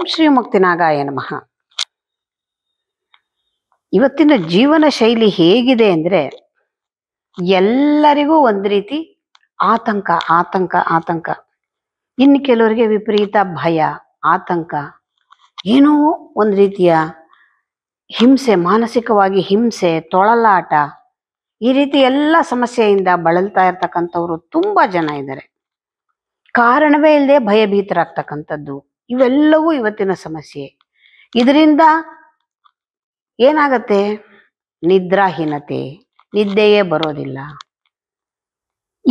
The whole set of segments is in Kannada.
ಓಂ ಶ್ರೀ ನಾಗಾಯ ನಮಃ ಇವತ್ತಿನ ಜೀವನ ಶೈಲಿ ಹೇಗಿದೆ ಅಂದ್ರೆ ಎಲ್ಲರಿಗೂ ಒಂದ್ ರೀತಿ ಆತಂಕ ಆತಂಕ ಆತಂಕ ಇನ್ನು ಕೆಲವರಿಗೆ ವಿಪರೀತ ಭಯ ಆತಂಕ ಏನೋ ಒಂದ್ ರೀತಿಯ ಹಿಂಸೆ ಮಾನಸಿಕವಾಗಿ ಹಿಂಸೆ ತೊಳಲಾಟ ಈ ರೀತಿ ಎಲ್ಲ ಸಮಸ್ಯೆಯಿಂದ ಬಳಲ್ತಾ ಇರ್ತಕ್ಕಂಥವ್ರು ತುಂಬಾ ಜನ ಇದ್ದಾರೆ ಕಾರಣವೇ ಇಲ್ಲದೆ ಭಯಭೀತರಾಗ್ತಕ್ಕಂಥದ್ದು ಇವೆಲ್ಲವೂ ಇವತ್ತಿನ ಸಮಸ್ಯೆ ಇದರಿಂದ ಏನಾಗತ್ತೆ ನಿದ್ರಾಹೀನತೆ ನಿದ್ದೆಯೇ ಬರೋದಿಲ್ಲ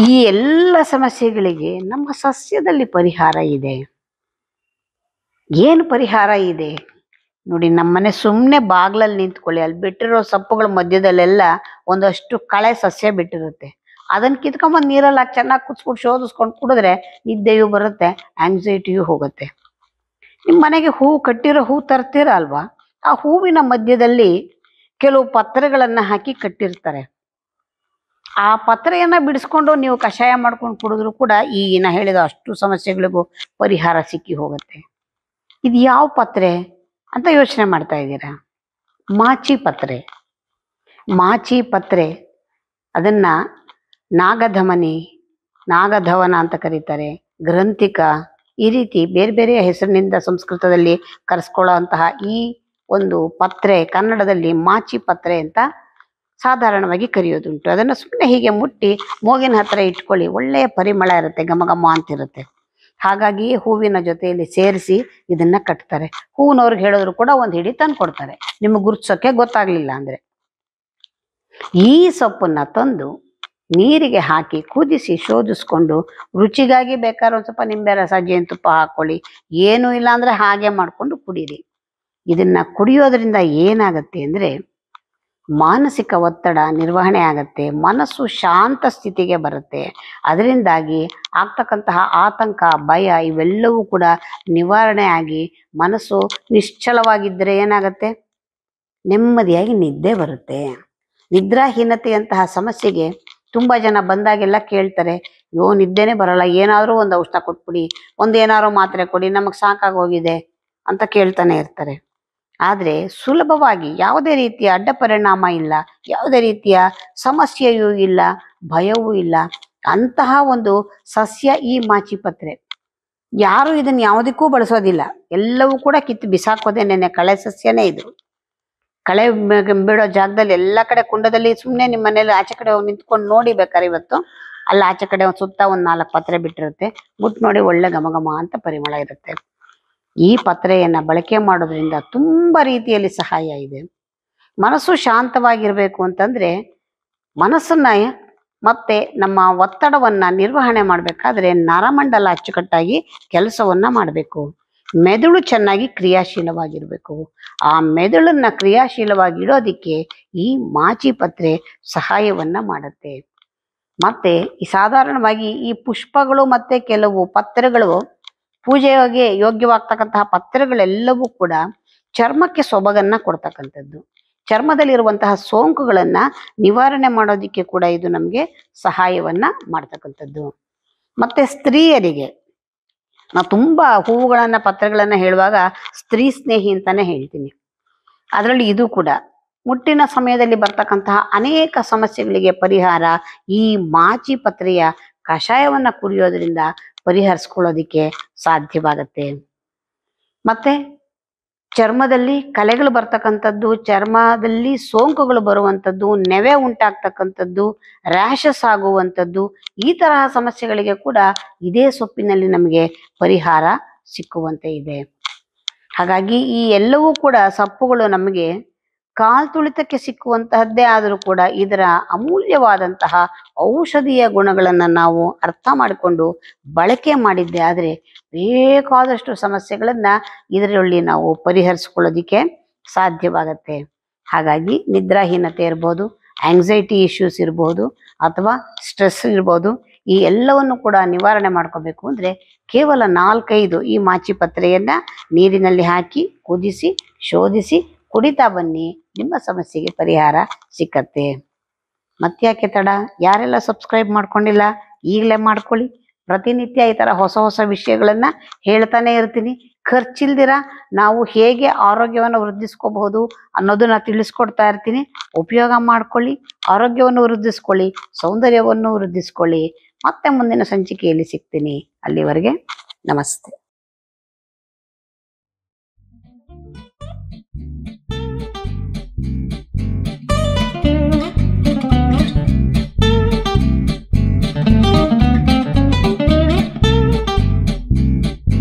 ಈ ಎಲ್ಲ ಸಮಸ್ಯೆಗಳಿಗೆ ನಮ್ಮ ಸಸ್ಯದಲ್ಲಿ ಪರಿಹಾರ ಇದೆ ಏನು ಪರಿಹಾರ ಇದೆ ನೋಡಿ ನಮ್ಮನೆ ಸುಮ್ಮನೆ ಬಾಗ್ಲಲ್ಲಿ ನಿಂತ್ಕೊಳ್ಳಿ ಅಲ್ಲಿ ಬಿಟ್ಟಿರೋ ಸೊಪ್ಪುಗಳ ಮಧ್ಯದಲ್ಲೆಲ್ಲ ಒಂದಷ್ಟು ಕಳೆ ಸಸ್ಯ ಬಿಟ್ಟಿರುತ್ತೆ ಅದನ್ನ ಕಿತ್ಕೊಂಬಂದು ನೀರಲ್ಲಿ ಹಾಕಿ ಚೆನ್ನಾಗಿ ಕುದಿಸ್ಬಿಟ್ಟು ಶೋಧಿಸ್ಕೊಂಡು ಕುಡಿದ್ರೆ ನಿದ್ದೆಯೂ ಬರುತ್ತೆ ಆಂಗ್ಸೈಟಿಯೂ ಹೋಗುತ್ತೆ ನಿಮ್ಮ ಮನೆಗೆ ಹೂವು ಕಟ್ಟಿರೋ ಹೂ ತರ್ತೀರ ಅಲ್ವಾ ಆ ಹೂವಿನ ಮಧ್ಯದಲ್ಲಿ ಕೆಲವು ಪತ್ರೆಗಳನ್ನು ಹಾಕಿ ಕಟ್ಟಿರ್ತಾರೆ ಆ ಪತ್ರೆಯನ್ನು ಬಿಡಿಸ್ಕೊಂಡು ನೀವು ಕಷಾಯ ಮಾಡ್ಕೊಂಡು ಕುಡಿದ್ರು ಕೂಡ ಈಗಿನ ಹೇಳಿದ ಅಷ್ಟು ಸಮಸ್ಯೆಗಳಿಗೂ ಪರಿಹಾರ ಸಿಕ್ಕಿ ಹೋಗುತ್ತೆ ಇದು ಯಾವ ಪತ್ರೆ ಅಂತ ಯೋಚನೆ ಮಾಡ್ತಾ ಇದ್ದೀರಾ ಮಾಚಿ ಪತ್ರೆ ಮಾಚಿ ಪತ್ರೆ ಅದನ್ನ ನಾಗಧಮನಿ ನಾಗಧವನ ಅಂತ ಕರೀತಾರೆ ಗ್ರಂಥಿಕ ಈ ರೀತಿ ಬೇರೆ ಬೇರೆ ಹೆಸರಿನಿಂದ ಸಂಸ್ಕೃತದಲ್ಲಿ ಕರೆಸ್ಕೊಳ್ಳೋ ಅಂತಹ ಈ ಒಂದು ಪತ್ರೆ ಕನ್ನಡದಲ್ಲಿ ಮಾಚಿ ಪತ್ರೆ ಅಂತ ಸಾಧಾರಣವಾಗಿ ಕರೆಯೋದುಂಟು ಅದನ್ನು ಸುಮ್ಮನೆ ಹೀಗೆ ಮುಟ್ಟಿ ಮೂಗಿನ ಹತ್ರ ಇಟ್ಕೊಳ್ಳಿ ಒಳ್ಳೆಯ ಪರಿಮಳ ಇರುತ್ತೆ ಘಮ ಅಂತಿರುತ್ತೆ ಹಾಗಾಗಿ ಹೂವಿನ ಜೊತೆಯಲ್ಲಿ ಸೇರಿಸಿ ಇದನ್ನ ಕಟ್ತಾರೆ ಹೂವಿನವ್ರಿಗೆ ಹೇಳಿದ್ರು ಕೂಡ ಒಂದು ಹಿಡಿ ತಂದು ಕೊಡ್ತಾರೆ ನಿಮ್ಗೆ ಗುರುತಿಸೋಕೆ ಗೊತ್ತಾಗ್ಲಿಲ್ಲ ಅಂದ್ರೆ ಈ ಸೊಪ್ಪನ್ನ ತಂದು ನೀರಿಗೆ ಹಾಕಿ ಕುದಿಸಿ ಶೋಧಿಸ್ಕೊಂಡು ರುಚಿಗಾಗಿ ಬೇಕಾದ್ರೆ ಸ್ವಲ್ಪ ನಿಂಬೆ ರಸ ಜೇನುತುಪ್ಪ ಹಾಕೊಳ್ಳಿ ಏನೂ ಇಲ್ಲ ಅಂದರೆ ಹಾಗೆ ಮಾಡಿಕೊಂಡು ಕುಡೀರಿ ಇದನ್ನ ಕುಡಿಯೋದ್ರಿಂದ ಏನಾಗುತ್ತೆ ಅಂದರೆ ಮಾನಸಿಕ ಒತ್ತಡ ನಿರ್ವಹಣೆ ಆಗತ್ತೆ ಮನಸ್ಸು ಶಾಂತ ಸ್ಥಿತಿಗೆ ಬರುತ್ತೆ ಅದರಿಂದಾಗಿ ಆಗ್ತಕ್ಕಂತಹ ಆತಂಕ ಭಯ ಇವೆಲ್ಲವೂ ಕೂಡ ನಿವಾರಣೆ ಆಗಿ ಮನಸ್ಸು ನಿಶ್ಚಲವಾಗಿದ್ದರೆ ಏನಾಗುತ್ತೆ ನೆಮ್ಮದಿಯಾಗಿ ನಿದ್ದೆ ಬರುತ್ತೆ ನಿದ್ರಾಹೀನತೆಯಂತಹ ಸಮಸ್ಯೆಗೆ ತುಂಬಾ ಜನ ಬಂದಾಗೆಲ್ಲ ಕೇಳ್ತಾರೆ ಯೋ ನಿದ್ದೆನೆ ಬರಲ್ಲ ಏನಾದ್ರು ಒಂದು ಔಷಧ ಕೊಟ್ಬಿಡಿ ಒಂದೇನಾದ್ರೂ ಮಾತ್ರೆ ಕೊಡಿ ನಮಗೆ ಸಾಕಾಗೋಗಿದೆ ಅಂತ ಕೇಳ್ತಾನೆ ಇರ್ತಾರೆ ಆದರೆ ಸುಲಭವಾಗಿ ಯಾವುದೇ ರೀತಿಯ ಅಡ್ಡ ಪರಿಣಾಮ ಇಲ್ಲ ಯಾವುದೇ ರೀತಿಯ ಸಮಸ್ಯೆಯೂ ಇಲ್ಲ ಭಯವೂ ಇಲ್ಲ ಅಂತಹ ಒಂದು ಸಸ್ಯ ಈ ಮಾಚಿಪತ್ರೆ ಯಾರು ಇದನ್ನ ಯಾವುದಕ್ಕೂ ಬಳಸೋದಿಲ್ಲ ಎಲ್ಲವೂ ಕೂಡ ಕಿತ್ತು ಬಿಸಾಕೋದೇ ನೆನೆ ಕಳೆ ಸಸ್ಯನೇ ಇದು ಕಳೆ ಬಿಡೋ ಜಾಗದಲ್ಲಿ ಎಲ್ಲಾ ಕಡೆ ಕುಂಡದಲ್ಲಿ ಸುಮ್ಮನೆ ನಿಮ್ಮ ಮನೇಲಿ ಆಚೆ ಕಡೆ ನಿಂತ್ಕೊಂಡು ನೋಡಿ ಬೇಕಾರೆ ಇವತ್ತು ಅಲ್ಲಿ ಆಚೆ ಕಡೆ ಒಂದ್ ಸುತ್ತ ಒಂದ್ ನಾಲ್ಕು ಪತ್ರೆ ಬಿಟ್ಟಿರುತ್ತೆ ಬಿಟ್ಟು ನೋಡಿ ಒಳ್ಳೆ ಘಮ ಘಮ ಅಂತ ಪರಿಮಳ ಇರುತ್ತೆ ಈ ಪತ್ರೆಯನ್ನ ಬಳಕೆ ಮಾಡೋದ್ರಿಂದ ತುಂಬಾ ರೀತಿಯಲ್ಲಿ ಸಹಾಯ ಇದೆ ಮನಸ್ಸು ಶಾಂತವಾಗಿರ್ಬೇಕು ಅಂತಂದ್ರೆ ಮನಸ್ಸನ್ನ ಮತ್ತೆ ನಮ್ಮ ಒತ್ತಡವನ್ನ ನಿರ್ವಹಣೆ ಮಾಡಬೇಕಾದ್ರೆ ನರಮಂಡಲ ಅಚ್ಚುಕಟ್ಟಾಗಿ ಕೆಲಸವನ್ನ ಮಾಡಬೇಕು ಮೆದುಳು ಚೆನ್ನಾಗಿ ಕ್ರಿಯಾಶೀಲವಾಗಿರಬೇಕು ಆ ಮೆದುಳನ್ನ ಕ್ರಿಯಾಶೀಲವಾಗಿ ಇಡೋದಕ್ಕೆ ಈ ಮಾಚಿಪತ್ರೆ ಸಹಾಯವನ್ನ ಮಾಡುತ್ತೆ ಮತ್ತೆ ಈ ಸಾಧಾರಣವಾಗಿ ಈ ಪುಷ್ಪಗಳು ಮತ್ತೆ ಕೆಲವು ಪತ್ರೆಗಳು ಪೂಜೆಗೆ ಯೋಗ್ಯವಾಗ್ತಕ್ಕಂತಹ ಪತ್ರಗಳೆಲ್ಲವೂ ಕೂಡ ಚರ್ಮಕ್ಕೆ ಸೊಬಗನ್ನ ಕೊಡ್ತಕ್ಕಂಥದ್ದು ಚರ್ಮದಲ್ಲಿರುವಂತಹ ಸೋಂಕುಗಳನ್ನ ನಿವಾರಣೆ ಮಾಡೋದಕ್ಕೆ ಕೂಡ ಇದು ನಮಗೆ ಸಹಾಯವನ್ನ ಮಾಡ್ತಕ್ಕಂಥದ್ದು ಮತ್ತೆ ಸ್ತ್ರೀಯರಿಗೆ ನಾವು ತುಂಬ ಹೂವುಗಳನ್ನ ಪತ್ರಗಳನ್ನ ಹೇಳುವಾಗ ಸ್ತ್ರೀ ಸ್ನೇಹಿ ಅಂತಾನೆ ಹೇಳ್ತೀನಿ ಅದರಲ್ಲಿ ಇದು ಕೂಡ ಮುಟ್ಟಿನ ಸಮಯದಲ್ಲಿ ಬರ್ತಕ್ಕಂತಹ ಅನೇಕ ಸಮಸ್ಯೆಗಳಿಗೆ ಪರಿಹಾರ ಈ ಮಾಚಿ ಪತ್ರೆಯ ಕಷಾಯವನ್ನ ಕುಡಿಯೋದ್ರಿಂದ ಪರಿಹರಿಸ್ಕೊಳ್ಳೋದಿಕ್ಕೆ ಸಾಧ್ಯವಾಗತ್ತೆ ಮತ್ತೆ ಚರ್ಮದಲ್ಲಿ ಕಲೆಗಳು ಬರ್ತಕ್ಕಂಥದ್ದು ಚರ್ಮದಲ್ಲಿ ಸೋಂಕುಗಳು ಬರುವಂಥದ್ದು ನೆವೆ ಉಂಟಾಗ್ತಕ್ಕಂಥದ್ದು ರ್ಯಾಷಸ್ ಆಗುವಂಥದ್ದು ಈ ತರಹ ಸಮಸ್ಯೆಗಳಿಗೆ ಕೂಡ ಇದೇ ಸೊಪ್ಪಿನಲ್ಲಿ ನಮಗೆ ಪರಿಹಾರ ಸಿಕ್ಕುವಂತೆ ಇದೆ ಹಾಗಾಗಿ ಈ ಎಲ್ಲವೂ ಕೂಡ ಸೊಪ್ಪುಗಳು ನಮಗೆ ಕಾಲ್ ತುಳಿತಕ್ಕೆ ಸಿಕ್ಕುವಂತಹದ್ದೇ ಆದರೂ ಕೂಡ ಇದರ ಅಮೂಲ್ಯವಾದಂತಹ ಔಷಧೀಯ ಗುಣಗಳನ್ನು ನಾವು ಅರ್ಥ ಮಾಡಿಕೊಂಡು ಬಳಕೆ ಮಾಡಿದ್ದೆ ಆದರೆ ಬೇಕಾದಷ್ಟು ಸಮಸ್ಯೆಗಳನ್ನು ಇದರಲ್ಲಿ ನಾವು ಪರಿಹರಿಸ್ಕೊಳ್ಳೋದಿಕ್ಕೆ ಸಾಧ್ಯವಾಗತ್ತೆ ಹಾಗಾಗಿ ನಿದ್ರಾಹೀನತೆ ಇರ್ಬೋದು ಆಂಗ್ಸೈಟಿ ಇಶ್ಯೂಸ್ ಇರ್ಬೋದು ಅಥವಾ ಸ್ಟ್ರೆಸ್ ಇರ್ಬೋದು ಈ ಎಲ್ಲವನ್ನು ಕೂಡ ನಿವಾರಣೆ ಮಾಡ್ಕೋಬೇಕು ಅಂದರೆ ಕೇವಲ ನಾಲ್ಕೈದು ಈ ಮಾಚಿ ಪತ್ರೆಯನ್ನು ನೀರಿನಲ್ಲಿ ಹಾಕಿ ಕುದಿಸಿ ಶೋಧಿಸಿ ಕುಡಿತಾ ಬನ್ನಿ ನಿಮ್ಮ ಸಮಸ್ಯೆಗೆ ಪರಿಹಾರ ಸಿಕ್ಕತ್ತೆ ಮತ್ತ್ಯಾಕೆ ತಡ ಯಾರೆಲ್ಲ ಸಬ್ಸ್ಕ್ರೈಬ್ ಮಾಡ್ಕೊಂಡಿಲ್ಲ ಈಗಲೇ ಮಾಡ್ಕೊಳ್ಳಿ ಪ್ರತಿನಿತ್ಯ ಈ ಥರ ಹೊಸ ಹೊಸ ವಿಷಯಗಳನ್ನು ಹೇಳ್ತಾನೆ ಇರ್ತೀನಿ ಖರ್ಚಿಲ್ದಿರ ನಾವು ಹೇಗೆ ಆರೋಗ್ಯವನ್ನು ವೃದ್ಧಿಸ್ಕೋಬಹುದು ಅನ್ನೋದನ್ನ ತಿಳಿಸ್ಕೊಡ್ತಾ ಇರ್ತೀನಿ ಉಪಯೋಗ ಮಾಡ್ಕೊಳ್ಳಿ ಆರೋಗ್ಯವನ್ನು ವೃದ್ಧಿಸ್ಕೊಳ್ಳಿ ಸೌಂದರ್ಯವನ್ನು ವೃದ್ಧಿಸ್ಕೊಳ್ಳಿ ಮತ್ತೆ ಮುಂದಿನ ಸಂಚಿಕೆಯಲ್ಲಿ ಸಿಗ್ತೀನಿ ಅಲ್ಲಿವರೆಗೆ ನಮಸ್ತೆ